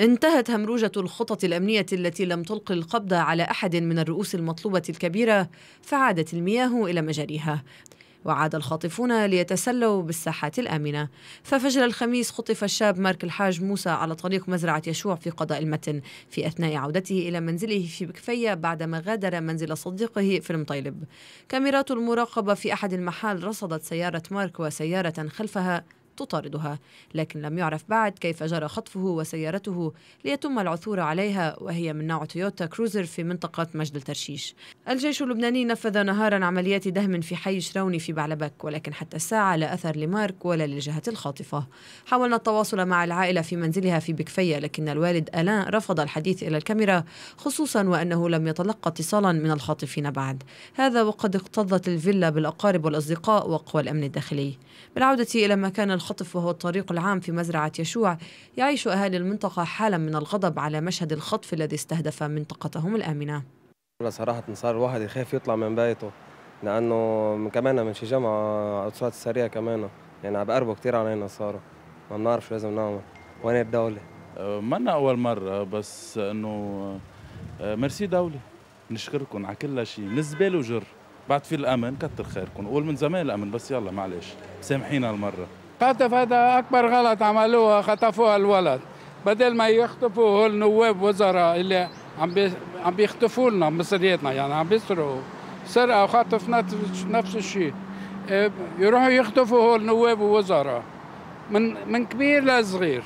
انتهت همروجة الخطط الأمنية التي لم تلق القبض على أحد من الرؤوس المطلوبة الكبيرة فعادت المياه إلى مجاريها وعاد الخاطفون ليتسلوا بالساحات الآمنة ففجر الخميس خطف الشاب مارك الحاج موسى على طريق مزرعة يشوع في قضاء المتن في أثناء عودته إلى منزله في بكفية بعدما غادر منزل صديقه في المطيلب كاميرات المراقبة في أحد المحال رصدت سيارة مارك وسيارة خلفها تطاردها لكن لم يعرف بعد كيف جرى خطفه وسيارته ليتم العثور عليها وهي من نوع تويوتا كروزر في منطقة مجد الترشيش الجيش اللبناني نفذ نهارا عمليات دهم في حي شراوني في بعلبك ولكن حتى الساعة لا أثر لمارك ولا للجهة الخاطفة حاولنا التواصل مع العائلة في منزلها في بكفية لكن الوالد ألان رفض الحديث إلى الكاميرا خصوصا وأنه لم يتلقى اتصالا من الخاطفين بعد هذا وقد اقتضت الفيلا بالأقارب والأصدقاء وقوى الأمن الداخلي بالعودة إلى مكان الخطف وهو الطريق العام في مزرعة يشوع يعيش أهالي المنطقة حالا من الغضب على مشهد الخطف الذي استهدف منطقتهم الآمنة صراحة صار الواحد يخاف يطلع من بيته لأنه كمان من شي جمعة السرعة السريعة كمان يعني عم بقربوا كثير علينا صاروا ما بنعرف شو لازم نعمل وين الدولة أه، منا أول مرة بس إنه أه، ميرسي دولة نشكركم على كل شيء من الزبالة وجر بعد في الأمن كتر خيركم قول من زمان الأمن بس يلا معلش سامحينا المرة خطف هذا أكبر غلط عملوها خطفوها الولد بدل ما يخطفوا النواب وزراء اللي عم بي عم بيخطفوا لنا مصرياتنا يعني عم بيسرقوا سرقه وخطف نفس الشيء آه، يروحوا يخطفوا هول نواب ووزراء من من كبير لصغير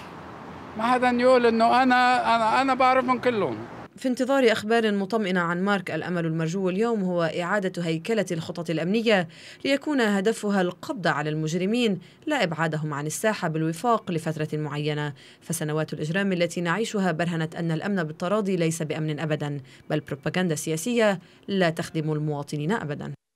ما حدا يقول انه انا انا انا بعرفهم كلهم في انتظار أخبار مطمئنة عن مارك الأمل المرجو اليوم هو إعادة هيكلة الخطط الأمنية ليكون هدفها القبض على المجرمين لا إبعادهم عن الساحة بالوفاق لفترة معينة فسنوات الإجرام التي نعيشها برهنت أن الأمن بالتراضي ليس بأمن أبدا بل بروباغندا سياسية لا تخدم المواطنين أبدا